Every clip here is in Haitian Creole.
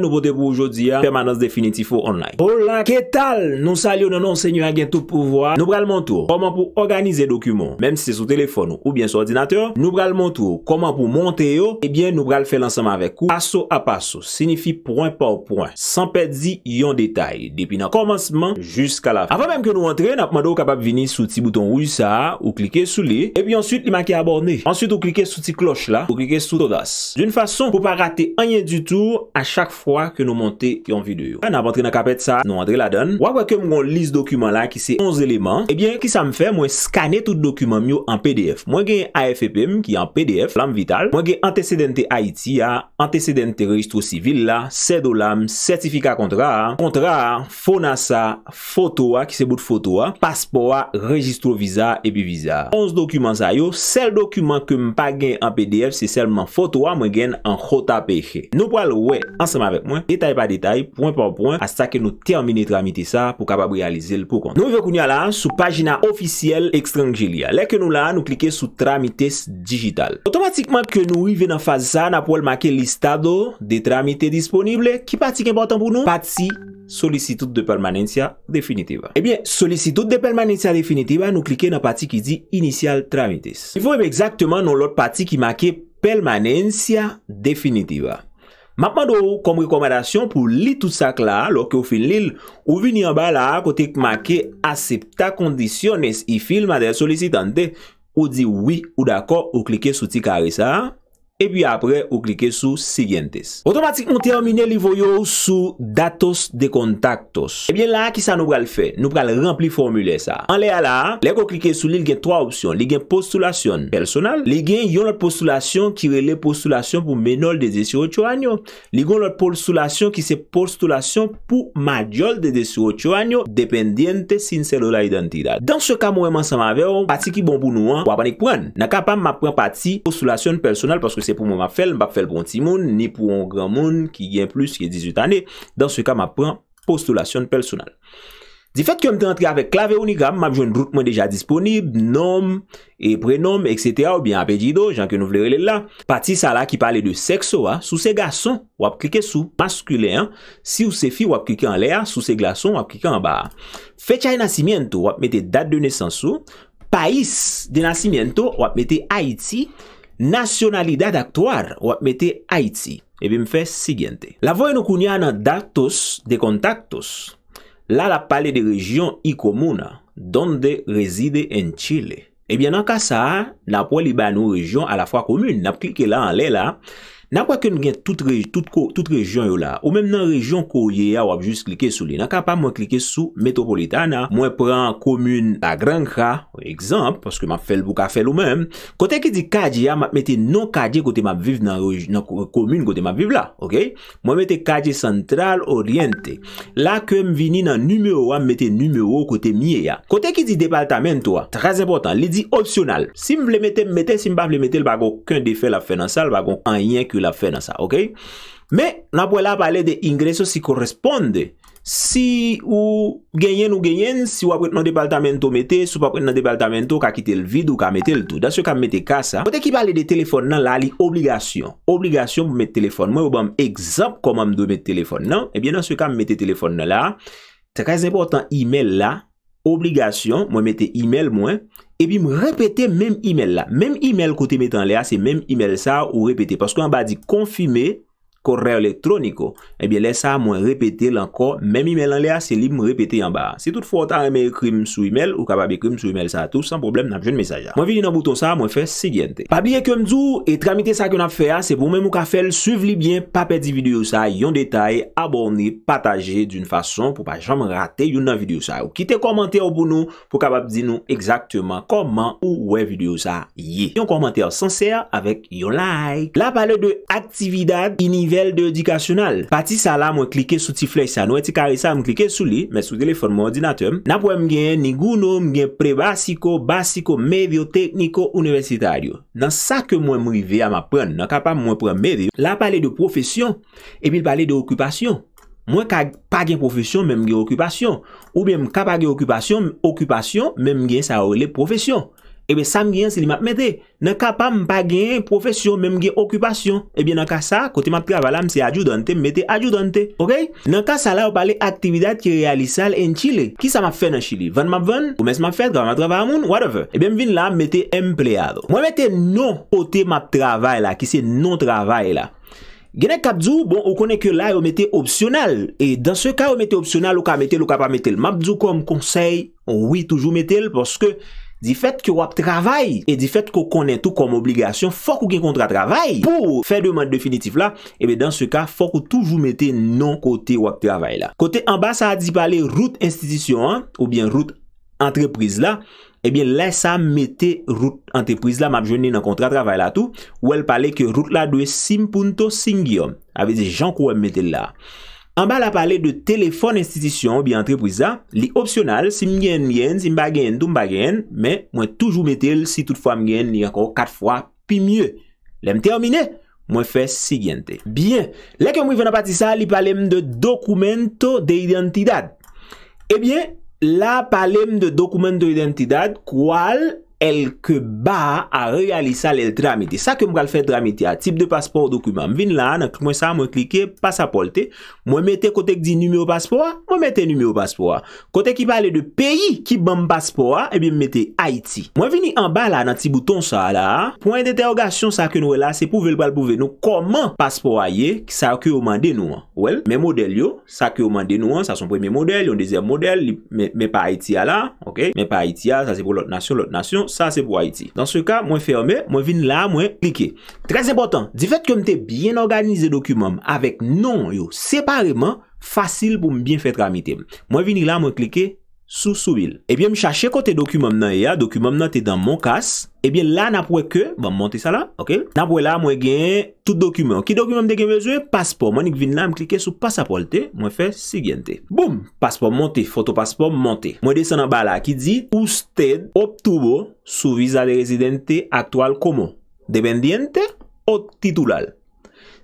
Nou pote pou oujodi ya Permanence Definitif ou online Hola, ketal? Nou sali ou nanon se nyo agen tou pou vwa Nou bral mont ou Koman pou organize dokumon Mem si te sou telefon ou bien sou ordinateur Nou bral mont ou Koman pou mont e yo Ebyen nou bral fe lansaman avek ou Paso a paso Sinifi poun poun poun San pedi yon detay Depi nan komanseman Jus ka la fè Avan menm ke nou antre Napman do kapap vini sou ti bouton ou sa Ou klike sou li Ebyen answit li maki aborne Answit ou klike sou ti kloch la Ou klike sou to das Doun fason pou pa rate anye du wak ke nou monte ki yon videyo. Nan apantre nan kapet sa, nou andre la don. Wak wak ke mwen li se dokumen la ki se 11 eleman, ebyen ki sa mwen fè, mwen skane tout dokumen myo an PDF. Mwen gen AFPM ki an PDF, flam vital. Mwen gen antecedente Haiti, antecedente registro civil la, sedolam, sertifika kontra, kontra, fonasa, foto wak, ki se bout foto wak, paspo wak, registro viza, epi viza. 11 dokumen sa yo, sel dokumen ke mwen pa gen an PDF se selman foto wak mwen gen an hota peyhe. Nou pwal wè, ansanm avè Detay pa detay, pouen pa pouen, hasta ke nou termine tramite sa pou kabab realize l pou konti. Nou vekoun ya la an sou pagina ofisyel ekstrangilia. Lè ke nou la an, nou klike sou tramites digital. Otomatikman ke nou vi venan faze sa, na pouel make listado de tramite disponible. Ki pati ki important pou nou? Pati Solicitud de Permanencia Definitiva. Ebyen, Solicitud de Permanencia Definitiva, nou klike nan pati ki di Initial Tramites. Ni vo ebe ekzaktman nou lot pati ki make Permanencia Definitiva. Mapman do, kom rekomendasyon pou li tout sak la, loke ou fin lil, ou vini an ba la, kotek make, asepta kondisyones, i fil madè solisitante, ou di oui, ou dako, ou klike soti kare sa. E pi apre ou klike sou sikyentes. Otomatik moun termine li vo yo sou datos de kontaktos. E bien la, ki sa nou pral fe? Nou pral rempli formule sa. Anle a la, lego klike sou li gen 3 opsyon. Li gen postulasyon personal. Li gen yon l postulasyon ki rele postulasyon pou menol de 18 anyo. Li gen l postulasyon ki se postulasyon pou majol de 18 anyo dependyente sin selo la identidad. Dans yo ka mou emansan ma veyo, pati ki bon pou nou an, pou apanik pwen. Na kapan ma pwen pati postulasyon personal, paske se pou m wap fel, m wap fel pou an ti moun, ni pou an gran moun ki gen plus ki e 18 ane. Dans se ka, m ap pren postulasyon personal. Di fet ki m te entre avek klavè unikam, m ap joun brout mwen deja disponib, nom, eprenom, etc. Ou byan apè jido, jan ke nou vler lè lè. Pati sa la ki pale de seks wap, sou se gason, wap klike sou, maskuler, si ou se fi wap klike an lè, sou se glason, wap klike an ba. Fè tchay nasi miento, wap mette dat de nesan sou, pais de nasi miento, wap mette Haïti, Nasyonalidad aktoar wak mette Haiti. Ebi mfe sigyente. La voy nou kounye anan datos de kontaktos. La la pale de rejyon i komouna. Donde rezide en Chile. Ebi anan ka sa, na pou li ba nou rejyon a la fwa komoun. Nap klike la anle la. nan kwa ke nou gen tout region yo la ou menm nan region ko ye ya ou ap jis klike sou li nan ka pa mwen klike sou metropolitana mwen pren komune a Granja ekzamp, paske mwen fel bou ka fel ou menm kote ki di kaje ya, non mwen mette non kaje kote mwen viv nan komune kote mwen viv la mwen mette kaje central oryente la ke m vini nan numero mwen mette numero kote miye ya kote ki di debalta men to tras important, li di opsyonal si m vle mette m mette, si m pa vle mette l bagon ken defel la fè nansal bagon an yen kyo la fe nan sa, ok, me nan pou la pale de ingreso si koresponde si ou genyen ou genyen, si wapwet nan departamento mete, sou wapwet nan departamento kakite l vide ou kamete l tou, dan sou kamete kasa, pote ki pale de telefon nan la li obligasyon, obligasyon pou mette telefon mwen wabam egzap koman mdou mette telefon nan ebyen dan sou kamete telefon nan la se kase nepo otan email la Obligasyon, mwen mette e-mail mwen, e bi mwen repete men e-mail la. Men e-mail kote mette an le a, se men e-mail sa ou repete. Paske an ba di konfime, kore elektroniko, ebyen lè sa mwen repete lanko, mwen mi mel an lè a se li mwen repete yon ba. Se tout fote an mwen krim sou imel, ou kaba bi krim sou imel sa tou, san problem nan pjen mesaja. Mwen vini nan bouton sa mwen fè segyente. Pabliye kèm djou et tramite sa kwen ap fè a, se pou mwen mwen kafel suiv li byen papè di videyo sa yon detay, abonni, pataje d'youn fason pou pa jom rate yon nan videyo sa. Ou kite komantè ou pou nou pou kaba bi din nou exaktèman koman ou wè videyo sa yè. Yon komantè ou san sè a avèk Pati sa la mwen klike sou ti flech, sa nou eti kare sa mwen klike sou li, men sou telefon mwen ordinateur, nan pou mwen gen ni gounou mwen gen prebasiko, basiko, mevio, tekniko, universitaryo. Nan sa ke mwen mwen vive a ma pren, nan ka pa mwen pou mwen mevio. La pale de profesyon, epil pale de okupasyon. Mwen ka pa gen profesyon, men mwen gen okupasyon. Ou ben mwen ka pa gen okupasyon, okupasyon, men mwen gen sa ou le profesyon. Ebe, eh sam gen se li map mette. Nan ka pa, m pa gen profesyon, menm gen okupasyon. Ebe, eh nan ka sa, kote map travay la, m se ajou dante, m mette ajou dante. Ok? Nan ka sa la, w pale aktividad ki realisa l en chile. Ki sa map fè nan chile? Van map van? Ou mes map fè? Kwa ma travay amoun? Whatever. Ebe, eh m vin la, m mette empleyado. M wè mette non pote map travay la, ki se non travay la. Genè kapzou, bon, w konen ke la, w mette opsyonal. E, dans se ka, w mette opsyonal, w ka mette, w ka pa mette l. Di fet ki wap travay. E di fet ki konen tou kom obligasyon fok ou gen kontra travay. Pou fè deman definitif la, ebe dans se ka fok ou toujou mette non kote wap travay la. Kote an ba sa a di pale route institisyon an, ou bien route entreprise la. Ebe la sa mette route entreprise la map jouni nan kontra travay la tou. Ou el pale ki route la dwe simpunto singyom. Ave de jan kou wè mette la. An ba la pale de telefon institisyon bi entrepouza, li opsyonal si mgen mgen, si mba gen, doun mba gen, men mwen toujou metel si toutfwa mgen ni akon 4 fwa pi mye. Lem termine, mwen fe sigyente. Bien, leke mwen ven apati sa, li pale m de dokumento de identidad. Ebyen, la pale m de dokumento de identidad, koual? elke ba a realisa lèl tramiti. Sa ke mwen kal fè tramiti a tip de paspor dokumen. Mwen vin la, nèk mwen sa mwen klike, pasapolte. Mwen mette kote k di nume ou paspor, mwen mette nume ou paspor. Kote ki pale de peyi ki ban paspor, mwen mette Haiti. Mwen vini an ba la, nan ti bouton sa la. Poen d'eterogasyon sa ke noue la, se pouvel pal pouvel nou, koman paspor a ye, sa ke ouman denou an. Wel, men model yo, sa ke ouman denou an, sa son premi model, yon dezer model men pa Haiti a la, ok? Men pa Haiti a, sa se pou lot nasyon, lot nasyon Sa se pou Haiti Dans sou ka mwen ferme Mwen vin la mwen klike Très important Di fèt ke mwen te bien organize dokumon Avèk non yo Separeman Fasil pou mwen bien fèt ramite Mwen vin la mwen klike Sou sou bil. Ebyen m chache kote dokumem nan ya. E dokumem nan te dan moun kas. Ebyen la napwe ke. Vam monte sa la. Ok. Napwe la mwen gen tout dokumem. Ki dokumem de gen mwen zwe? Paspor. Mwen ik vin nan m klike sou pasapol te. Mwen fe sigyente. Boum. Paspor monte. Foto paspor monte. Mwen de sanan ba la ki di. Ousted obtubo sou vizal rezidente aktual komo? Dependiente ou titulal?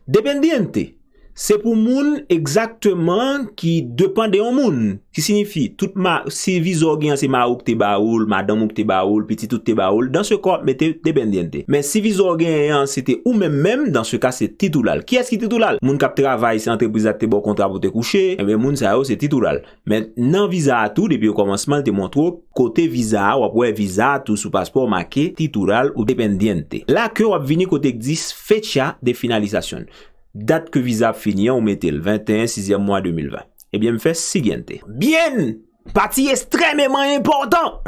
Dependiente. Dependiente. Se pou moun ekzaktman ki depande yon moun. Ki sinifi, tout ma, si vizor gen yon se ma ouk te baoul, ma dam ouk te baoul, pi ti tout te baoul, dan se kon, me te dependyente. Men, si vizor gen yon se te ou men men, dan se ka se titoulal. Ki eski titoulal? Moun kap trabay se antre pou zate bo kontra pou te kouche, men moun sa yo se titoulal. Men, nan viza a tou, depi yo komansman te montrou, kote viza a, wap wè viza a tou sou paspor, ma ke titoulal ou dependyente. La ke wap vini kote egzis fecha de finalizasyon. Dat ke viza finian ou metel 21 6e mwa 2020. Ebyen mw fes sigyente. Bien! Pati estremèman important!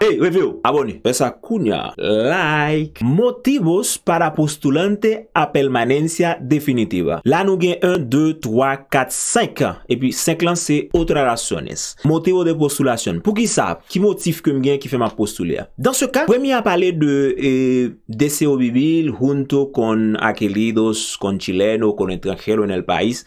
Hey, reviw, aboni, pesa kounya, like, motivos para postulante apelmanensya definitiva. La nou gen 1, 2, 3, 4, 5, e pi 5 lan se otra rasones. Motivo de postulasyon, pou ki sa, ki motif kem gen ki fe ma postulia. Dans se ka, pou mi a pale de euh, deseo bibil junto kon akelidos, kon chileno, kon etranjelo nel pais.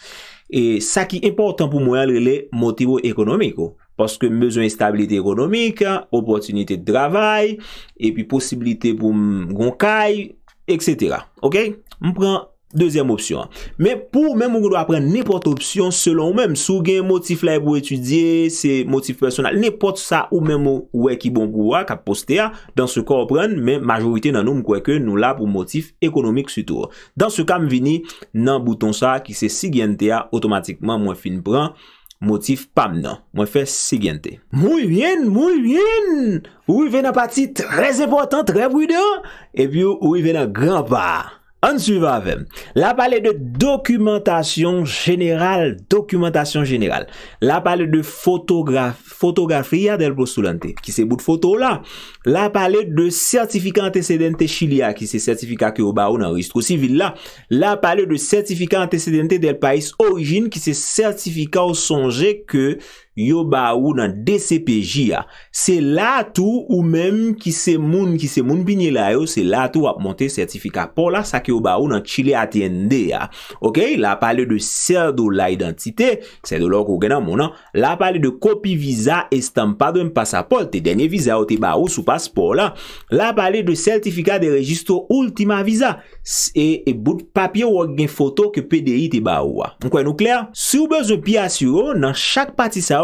Sa ki important pou mou alrele motivo ekonomiko. Paske mezon estabilite ekonomik, opotunite de dravay, epi posibilite pou mgon kay, et cetera. Ok? Mpren dezyenm opsyon. Me pou mwen moun goun apren nipot opsyon selon mwen msou gen motif la pou etudye, se motif personal, nipot sa ou mwen moun wè ki bon goun wak ap poste ya, dans se kor pren, men majorite nan nou mkweke nou la pou motif ekonomik sutou. Dans se kam vini, nan bouton sa ki se sigyente ya, otomatikman mwen fin pren Motif pam nan. Mwen fè sigyente. Mouy byen, mouy byen. Ou y vè nan pati trez epotan, trez bouy nan. E pi ou y vè nan gran pa. An suiva avem, la pale de dokumentasyon general, la pale de fotografiya del prostulante, ki se bout foto la, la pale de sertifika antecedente chilia, ki se sertifika ki oba ou nan registro sivil la, la pale de sertifika antecedente del pais origine, ki se sertifika ou sonje ke... yo ba ou nan DCPJ ya. Se la tou ou men ki se moun, ki se moun binye la yo se la tou ap monte sertifika pou la sa ki yo ba ou nan Chile ATND ya. Ok? La pale de ser do la identite, ser do lo ko genan moun an. La pale de kopi visa estampade en pasapol, te denye visa ou te ba ou sou paspor la. La pale de sertifika de registro ultima visa, e bout papye ou gen foto ke PDI te ba ou ya. Nkwen nou kler? Si ou bez ou pi asuro, nan chak pati sa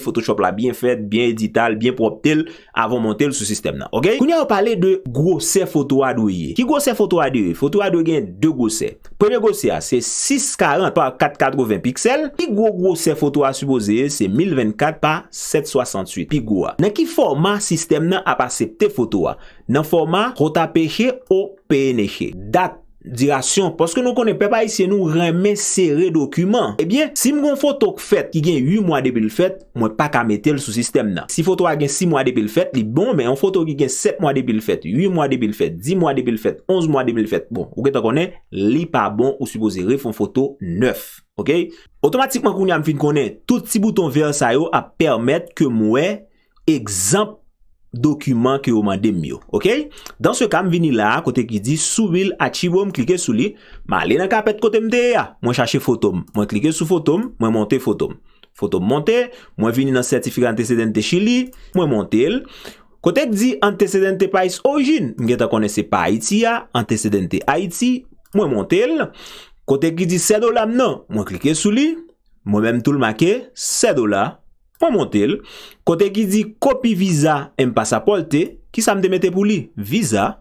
Photoshop la byen fèd, byen edital, byen prop tel avon montel sou sistem nan. Ok? Kounye ou pale de gwo se foto a douye. Ki gwo se foto a douye? Foto a douye gen 2 gwo se. Pwene gwo se a, se 640x480 piksel. Ki gwo gwo se foto a suposeye, se 1024x768. Pi gwo a. Nan ki forma sistem nan apase te foto a? Nan forma rota peche ou peneche. Dat. Dirasyon, poske nou konen pe pa isye nou reme sere dokumen, ebyen, si mwen fotok fet ki gen 8 mwa debil fet, mwen pa kamete l sou sistem nan. Si fotok gen 6 mwa debil fet, li bon men, an fotok ki gen 7 mwa debil fet, 8 mwa debil fet, 10 mwa debil fet, 11 mwa debil fet, bon, ouke ta konen, li pa bon ou suposere fon fotok 9, ok? Otomatikman kounen am fin konen, tout si bouton ver sa yo a permet ke mwen ekzamp Dokument ki yo man demyo Ok? Dans se kam vini la Kote ki di soubil atiboum Klike sou li Ma alen akapet kote mde ya Mwen chache fotoum Mwen klike sou fotoum Mwen monte fotoum Fotoum monte Mwen vini nan sertifika antecedente chili Mwen monte el Kote ki di antecedente pais orjin Mwen geta konesi pa Haiti ya Antecedente Haiti Mwen monte el Kote ki di sedolam nan Mwen klike sou li Mwen menm toul make Sedolam Mwen montel, kote ki di kopi visa m pasapolte, ki sa m demete pou li? Visa,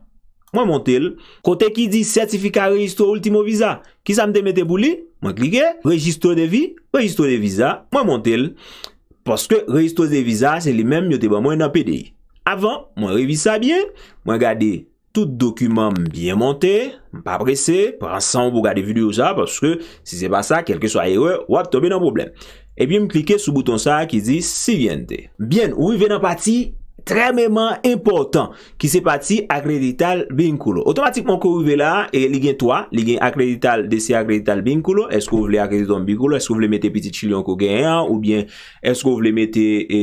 mwen montel, kote ki di sertifika registro ultimo visa, ki sa m demete pou li? Mwen klike, registro de vi, registro de visa, mwen montel, poske registro de visa se li menm yote ba mwen apede. Avan, mwen revisa bien, mwen gade tout dokumen m bien monte, mwen pa presse, pran san m pou gade video sa, poske si se ba sa, kelke so a yere, wap tobe nan probleme. E pi m klike sou bouton sa ki di sigyente. Bien, ou y ve nan pati trememan important. Ki se pati akredital binkulo. Otomatikman ko y ve la, e li gen toa. Li gen akredital desi akredital binkulo. Esko ou vle akredital binkulo. Esko ou vle mette piti chilyon kokeyan. Ou bien, esko ou vle mette e,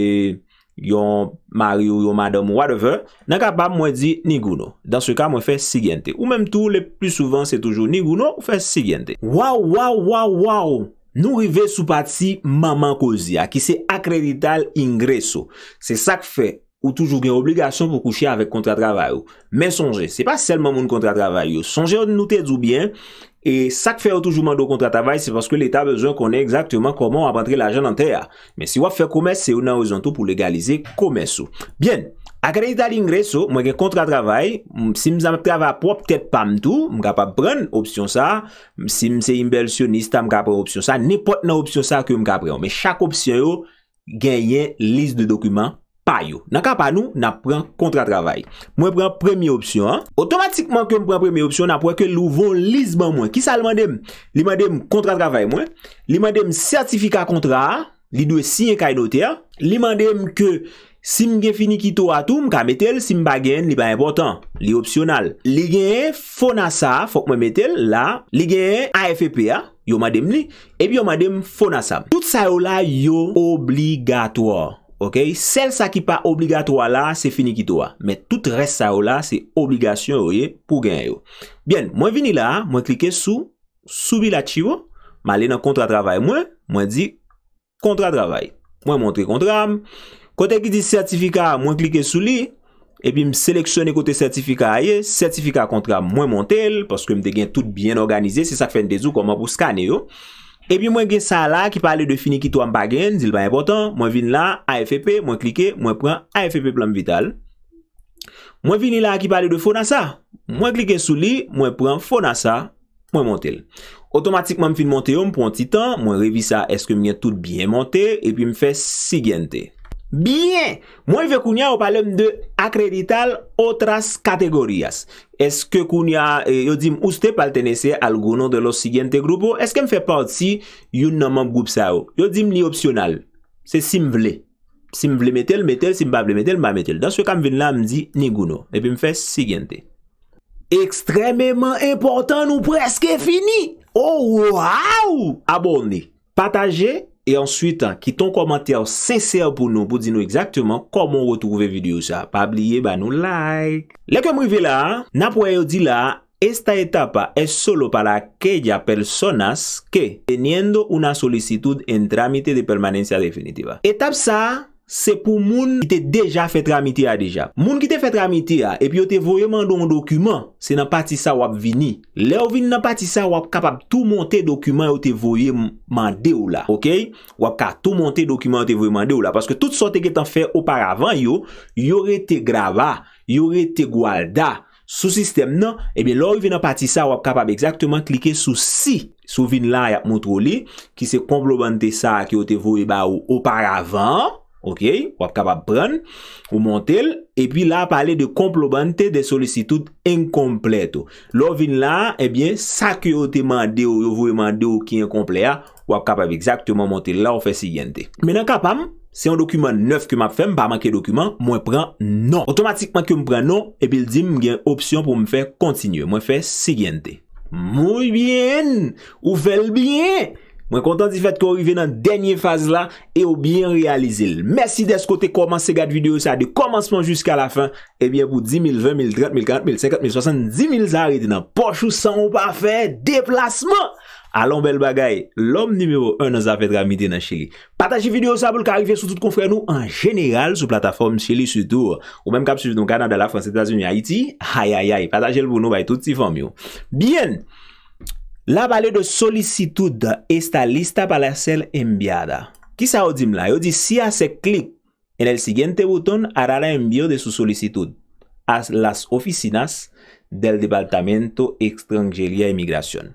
yon mario, yon madam, whatever. Nan ka bab mwen di niguno. Dans se ka mwen fe sigyente. Ou menm tou, le pli souvan se toujou niguno ou fe sigyente. Waw, waw, waw, waw. Nou rive sou pati maman kozi a, ki se akredital ingreso. Se sak fe ou toujou gen obligasyon pou kouche avèk kontra travay yo. Men sonje, se pa selman moun kontra travay yo. Sonje ou nou te djou bien, e sak fe ou toujou mando kontra travay, se paske l'Etat bezon konen exactement koman ou apantre la jen anter ya. Men si wap fe komers, se ou nan oizonto pou legalize komers yo. Bien, Akademi tali ingre so, mwen gen kontra travay, si mse ame travay pwop, tep pa mtou, mwen kapap pren opsyon sa, si mse imbelsyonista, mwen kapap pren opsyon sa, nepot nan opsyon sa ke mwen kapren, me chak opsyon yo, genye lis de dokumen payo. Nan kapan nou, nan pren kontra travay. Mwen pren premiye opsyon, otomatikman ke mwen pren premiye opsyon, nan pwen ke lou von lis ban mwen, ki sal mandem? Li mandem kontra travay mwen, li mandem sertifika kontra, li dwe sinye kay noter, li mandem ke Sim gen finikito a toum, ka metel, sim bagen li ba important, li opsional. Li gen fona sa, fok mwen metel la, li gen AFP a, yo madem li, e pi yo madem fona sa. Tout sa yo la yo obligatoa, ok? Sel sa ki pa obligatoa la, se finikitoa. Men tout res sa yo la, se obligasyon yo ye pou gen yo. Bien, mwen vini la, mwen klike sou, soubi la chivo, mwen le nan kontra travay mwen, mwen di kontra travay. Mwen montre kontra mwen. Kote ki di sertifika, mwen klike sou li, epi m seleksyon e kote sertifika a ye, sertifika kontra mwen montel, paske m de gen tout bien organizye, se sa fen de zou konman pou skane yo. Epi mwen gen sa la, ki pale de fini ki tou an bagen, zil pa importan, mwen vin la AFP, mwen klike, mwen pren AFP plan vital. Mwen vin la ki pale de Fonasa, mwen klike sou li, mwen pren Fonasa, mwen montel. Otomatikman m fin monte yo, m pren titan, mwen revisa eske m gen tout bien monte, epi m fe sigente. Bien, mwen ve koun ya ou pale m de akredital otras kategoriyas. Eske koun ya, e, yo dim, ouste paltenese al gounon de lo sigyente groupo? Eske m fe parti yon nanman goupsa ou? Yo dim ni opsional. Se sim vle. Sim vle metel, metel, sim pa vle metel, pa metel. Danswe kam vin la m di ni gounon. Epi m fe sigyente. Ekstrememen important nou preske fini. Ou oh, waw! Abondi. Pataje. E answit, kiton komantè ou sè sè ou pou nou pou di nou exaktèman komon wotouve videyo sa. Pa abliye, ba nou like. Lè ke mwive la, na pou eyo di la, esta etapa e solo para akeya personas ke tenyendo una solisitud en tramite de permanensia definitiva. Etap sa... Se pou moun ki te deja fet ramite ya deja. Moun ki te fet ramite ya, epi yo te voye mandon dokumen, se nan patisa wap vini. Le ou vini nan patisa wap kapab tou monte dokumen yo te voye mande ou la. Ok? Wap ka, tou monte dokumen yo te voye mande ou la. Paske tout sote ke tan fe oparavan yo, yo re te grava, yo re te gwalda, sou sistem nan, ebi lor vini nan patisa wap kapab ekzaktman klike sou si, sou vini la yap moutro li, ki se komplomante sa ki yo te voye ba ou oparavan, Ok, wap kapap pren, ou montel, epi la pale de komplobante de solisitout enkompleto. Lo vin la, ebyen, sa ki yo te mande ou yo vwe mande ou ki enkomple a, wap kapap exaktman montel la ou fe sigyente. Menan kapam, se yon dokumen neuf ki map fem, pa manke dokumen, mwen pren non. Otomatikman ki mwen pren non, epi l di mgen opsyon pou mwen fe kontinye, mwen fe sigyente. Mwen biyen, ou fel biyen! Mwen kontan di fet ki ou rive nan denye faz la e ou byen realize l. Mersi de skote koman se gat videyo sa de komansman jusqu a la fin. Ebyen pou 10.000, 20.000, 30.000, 40.000, 50.000, 60.000 zare di nan pochou san ou pa fe, deplasman. Alon bel bagay, lom nimebo 1 nan zafet ramite nan chili. Patajye videyo sa pou lka arrive sou tout konfre nou an general sou plataforma chili sutour. Ou menm kap sujou nou kanan de la France Etats Unie Haiti. Hay hay hay, patajye l pou nou bay tout si fom yo. Bien. La bale de solisitud est a lista pa la sel mbiada. Ki sa o dim la? Yo di si a se klik en el sigente bouton, ara la mbiade sou solisitud. As las ofisinas del departamento extranjelia emigrasyon.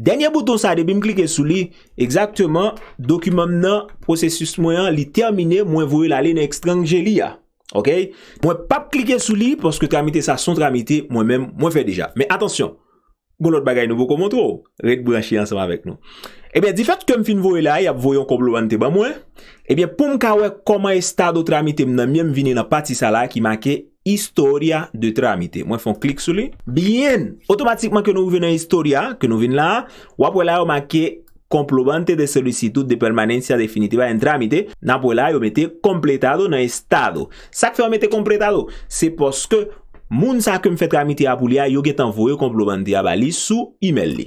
Danyan bouton sa, de bim klike sou li, ekzaktouman, dokumam nan, prosesus mwen li termine, mwen vowe la lene extranjelia. Ok? Mwen pap klike sou li, porske tramite sa son tramite, mwen mwen fe deja. Men atansyon, Gou lòt bagay nou vò komont wò. Rèk bou yanshi yansèm avèk nou. Ebyen, di fèk kèm fin vòy la, yap vòy yon komplomante ba mwen. Ebyen, pou mka wè koma estado tramite, mnen mwen vinè nan pati sa la, ki make historia de tramite. Mwen fon klik sou li. Bien! Otomatikman ke nou vinè historia, ke nou vinè la, wap wè la yo make komplomante de solicitude de permanencia definitiva en tramite, nan wè la yo mette kompletado nan estado. Sa k fè yo mette kompletado? Se poske, Moun sa kem fe tramite a pou li a, yo getan vowe komplementi a bali sou e-mail li.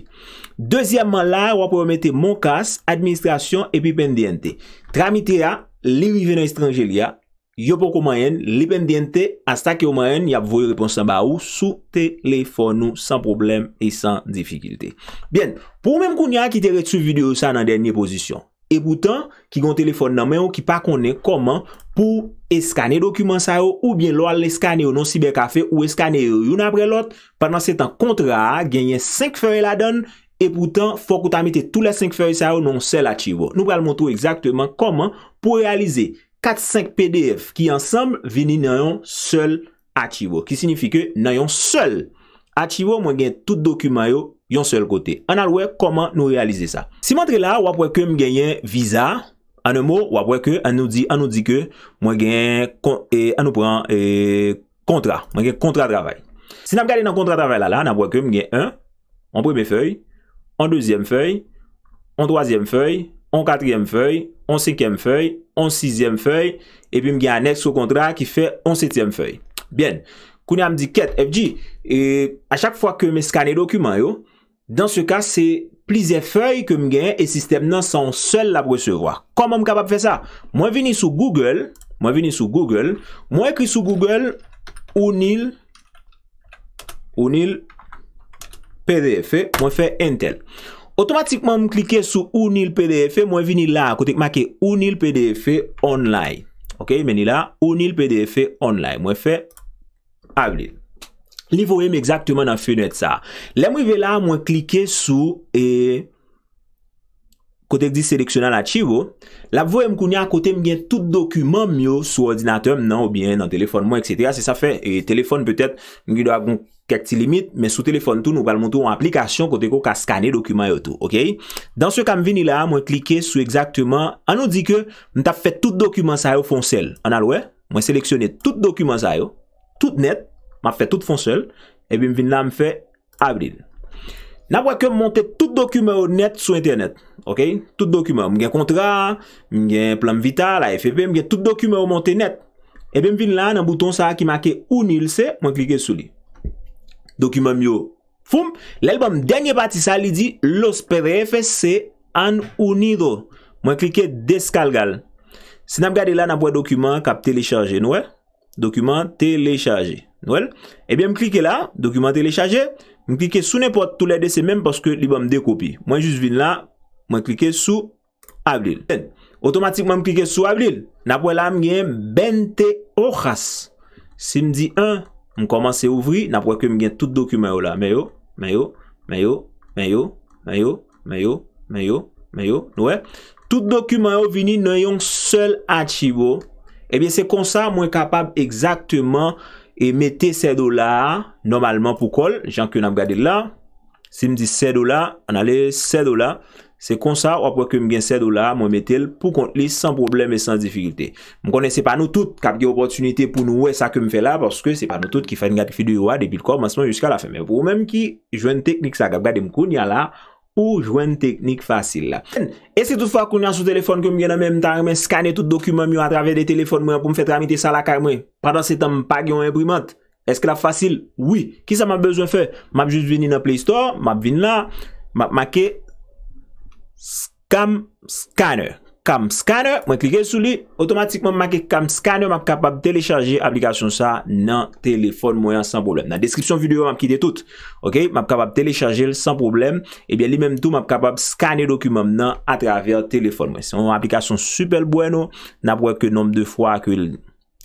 Dezyamman la, wap wè mette moun kas, administrasyon, epi pendiente. Tramite a, li vive nan estranje li a, yo pok ou mayen, li pendiente, astak yo mayen, yap vowe reponsan ba ou, sou telefon nou, san probleme e san difikilite. Bien, pou mèm koun ya, kitere sou videyo sa nan denye pozisyon. E poutan, ki gon telefon nan men yo ki pa konen koman pou eskane dokumen sa yo ou bien lo al eskane yo nan siberkafe ou eskane yo yon apre lot, pandan se tan kontra, genyen 5 fere la don, e poutan, fok ou ta mite tou la 5 fere sa yo nan yon sel ativo. Nou pral montou exactement koman pou realize 4-5 pdf ki ansam vini nan yon sel ativo, ki sinifi ke nan yon sel ativo. Achivo mwen gen tout dokumanyo yon sel kote. An alwe, koman nou realize sa. Si mwen tre la, wapwe ke mwen gen yon visa, an nou mou, wapwe ke, an nou di, an nou di ke, mwen gen, e, an nou pran e, kontra, mwen gen kontra travay. Si nam gade nan kontra travay la la, nan wapwe ke mwen gen 1, an preme fèy, an deuxième fèy, an troisième fèy, an quatrième fèy, an cinquième fèy, an sixième fèy, epi mwen gen anekso kontra ki fè an septième fèy. Bien, Kouni a m di ket, FG, e a chak fwa ke me skane dokuman yo, dan se ka, se plize fey ke m genye, e sistem nan san sel la bre se wak. Koman m kapap fe sa? Mwen vini sou Google, mwen vini sou Google, mwen ekri sou Google, O'Neal, O'Neal, PDF, mwen fe Intel. Otomatikman m klike sou O'Neal PDF, mwen vini la, kotek make, O'Neal PDF online. Ok, meni la, O'Neal PDF online. Mwen fe, Avli, li vo em ekzaktouman nan fenet sa. Le mwen ve la mwen klike sou e kotek di seleksyonan la chivo. La vo em kouni a kote mwen gen tout dokumen myo sou ordinateur mnen ou bien nan telefon mwen etc. Se sa fe, telefon pwetet mwen gen kak ti limit. Men sou telefon tou nou pal mwen tou an aplikasyon kotek ou ka skane dokumen yo tou. Dans yo kam vini la mwen klike sou ekzaktouman. An nou di ke mwen ta fè tout dokumen sa yo fon sel. An alwe, mwen seleksyonen tout dokumen sa yo. tout net, ma fè tout fonsel, e bèm vin la m fè abril. Na wè ke m monte tout dokumen ou net sou internet. Ok, tout dokumen, m gen kontra, m gen plan vital, AFP, m gen tout dokumen ou monte net. E bèm vin la nan bouton sa ki make unilse, mwen klike sou li. Dokumen myo, foum! L'elbom denye pati sa li di, l'ospere fè se an unido. Mwen klike deskal gal. Se nan m gade la nan wè dokumen kap telecharje nouè, Dokuman telechaje, nouèl Ebyen m klike la, Dokuman telechaje M klike sou ne pot tou lede se menm Paske li ba m dekopi, mwen juz vin la Mwen klike sou ablil Otomatikman m klike sou ablil Napwen la m gen 20 Okhas Si m di 1, m komanse ouvri Napwen ke m gen tout dokumen yo la Meyo, meyo, meyo, meyo Meyo, meyo, meyo, meyo Nouèl, tout dokumen yo vini Nou yon sel atchibo Ebyen se konsa mwen kapab ekzaktman e mette se do la normalman pou kol. Jankyo nan ap gade la. Se mdi se do la, an ale se do la. Se konsa wapwe kem gen se do la mwen mette l pou kontli san probleme e san difigilite. Mwen konese pa nou tout kapge opotunite pou nou wè sa kem fe la. Porske se pa nou tout ki fè nga kifidu yo a debil e kòm ansman jiska la fèmè. Ou mèm ki jwen teknik sa kap gade mkoun ya la. Ou jwen teknik fasil la. E se tou fwa koun yon sou telefon kwen mwen gen an menm tan remen skane tout dokumen mwen a traver de telefon mwen pou mwen fet ramite sa la kar mwen? Padan se tan mwen pag yon reprimat? Eske la fasil? Oui. Ki sa mwen bezwen fe? Mwen ap jous vini nan Play Store, mwen ap vini la, mwen ap make skam skaner. kam skaner, mwen klike sou li, otomatikman mwen ke kam skaner, mwen ap kapab telechaje aplikasyon sa nan telefon mwen, san problem. Nan deskripsyon video mwen ap kite tout, ok, mwen ap kapab telechaje san problem, ebyen eh li menm tou mwen ap kapab skaner dokumen nan atraver telefon mwen. Se mwen mwen aplikasyon super bweno, nan pwek ke nom de fwa ke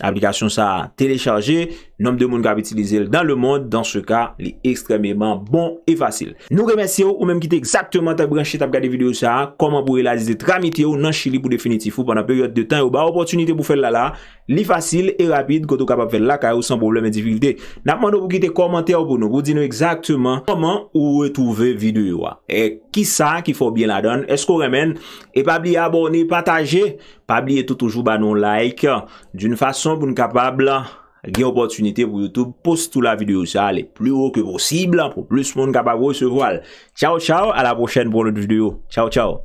aplikasyon sa telechaje. Nom de moun gav itilize l dan le moun. Dans se ka, li ekstrememan bon e fasil. Nou remensi ou ou menm kite ekzaktman te branche tap gade video sa. Koman pou relazite tramite ou nan chili pou definitif ou panan peryote de tan. Ou ba opotunite pou fèl la la. Li fasil e rapid koto kapap fèl la kaya ou san probleme e difikilite. Napman nou pou kite komantè ou pou nou. Kou di nou ekzaktman koman ou ou etouve video yo. E kisa ki fò bien la don. E skou remen. E pabli abonni, pataje. Pabli eto toujou ba nou like. Doun fason pou nou kapabla. gen opotunite pou Youtube, pou se tou la video sa, le plus haut ke possible, pou plus moun kabago se voal. Chow chow, a la prochen pou lout videyo. Chow chow.